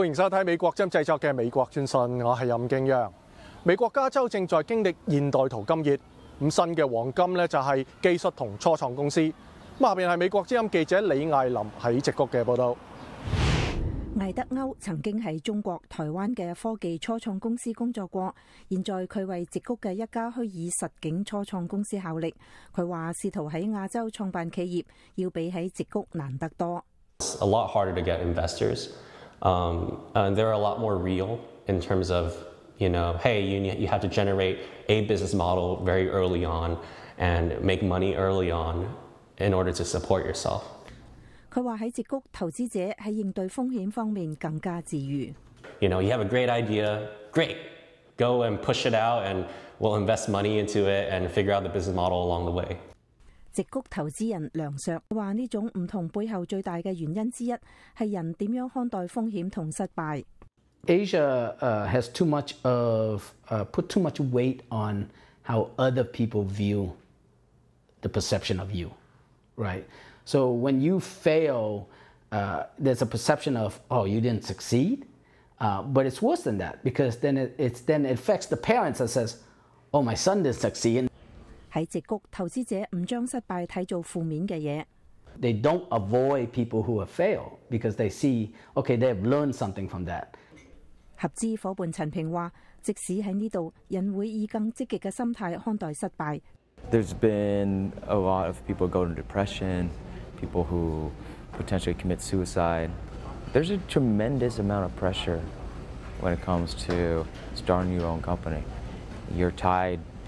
欢迎收睇《美国针制作嘅《美国专讯》，我系任敬洋。美国加州正在经历现代淘金热，咁新嘅黄金呢，就系技术同初创公司。咁下边系美国之音记者李艾琳喺直谷嘅报道。艾德欧曾经喺中国台湾嘅科技初创公司工作过，现在佢为直谷嘅一家虚拟实景初创公司效力。佢话试图喺亚洲创办企业，要比喺直谷难得多。A harder lot to investors. get Um, they're a lot more real in terms of, you know, hey, you, you have to generate a business model very early on and make money early on in order to support yourself. You know, you have a great idea, great, go and push it out, and we'll invest money into it and figure out the business model along the way. Asia uh, has too much of uh, put too much weight on how other people view the perception of you, right? So when you fail, uh, there's a perception of oh you didn't succeed, but it's worse than that because then it, it's then it affects the parents that says, oh my son didn't succeed. They do don't avoid people who have failed because they see, okay, they have learned something from that. 合资伙伴陈平话，即使喺呢度，人会以更积极嘅心态看待失败。has been a lot of people go to depression, people who potentially commit suicide. There's a tremendous amount of pressure when it comes to starting your own company. You're tied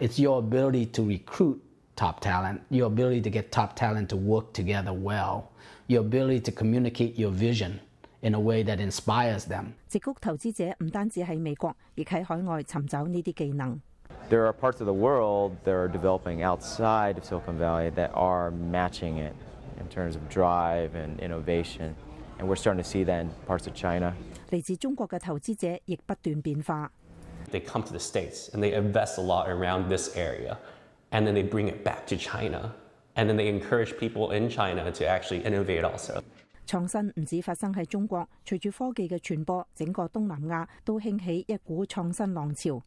It's your ability to recruit top talent, your ability to get top talent to work together well, your ability to communicate your vision. in a way that inspires them. There are parts of the world that are developing outside of Silicon Valley that are matching it in terms of drive and innovation, and we're starting to see that in parts of China they come to the States and they invest a lot around this area. And then they bring it back to China. And then they encourage people in China to actually innovate also. 創新唔止發生喺中國，隨住科技嘅傳播，整個東南亞都興起一股創新浪潮。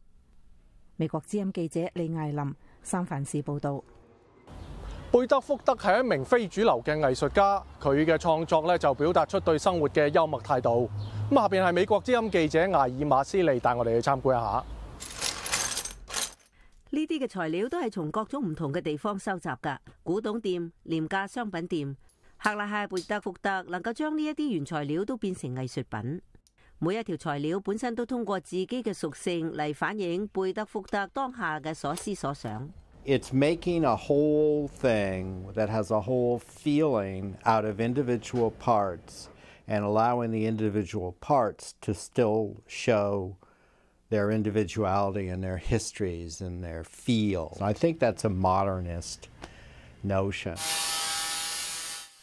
美國之音記者李艾琳，三藩市報導。贝德福德系一名非主流嘅艺术家，佢嘅创作咧就表达出对生活嘅幽默态度。咁下边系美国之音记者艾尔马斯利带我哋去参观一下。呢啲嘅材料都系从各种唔同嘅地方收集噶，古董店、廉价商品店。克拉克贝德福德能够将呢一啲原材料都变成艺术品。每一条材料本身都通过自己嘅属性嚟反映贝德福德当下嘅所思所想。it's making a whole thing that has a whole feeling out of individual parts and allowing the individual parts to still show their individuality and their histories and their feel. I think that's a modernist notion.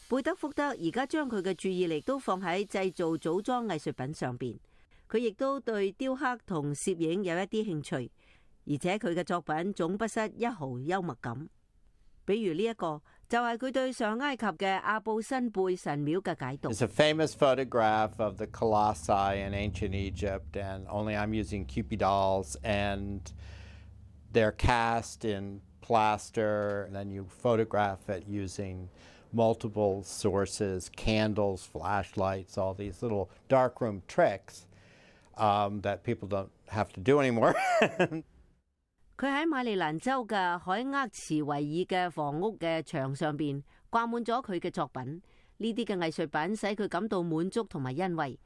貝德福德而家將佢嘅注意力都放喺製造組裝藝術品上邊，佢亦都對雕刻同攝影有一啲興趣。it's a famous photograph of the colossi in ancient Egypt, and only I'm using Cupid dolls, and they're cast in plaster, and then you photograph it using multiple sources, candles, flashlights, all these little darkroom tricks um, that people don't have to do anymore. 佢喺馬利蘭州嘅海厄茨維爾嘅房屋嘅牆上邊掛滿咗佢嘅作品。呢啲嘅藝術品使佢感到滿足同埋欣慰。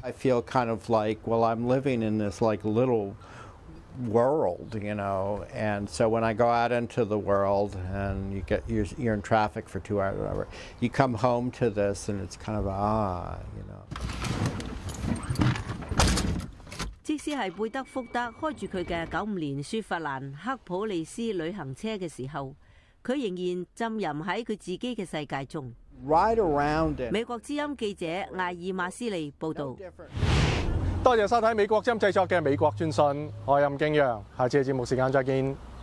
I feel kind of like, well, I'm living in this like little world, you know, and so when I go out into the world and you get you're, you're in traffic for two hours, whatever, you come home to this and it's kind of ah, you know. 斯系贝德福德开住佢嘅九五年雪佛兰克普利斯旅行车嘅时候，佢仍然浸淫喺佢自己嘅世界中。美国之音记者艾尔马斯利报道。多谢收睇美国之音制作嘅《美国专讯》，我任敬阳，下次节目时间再见。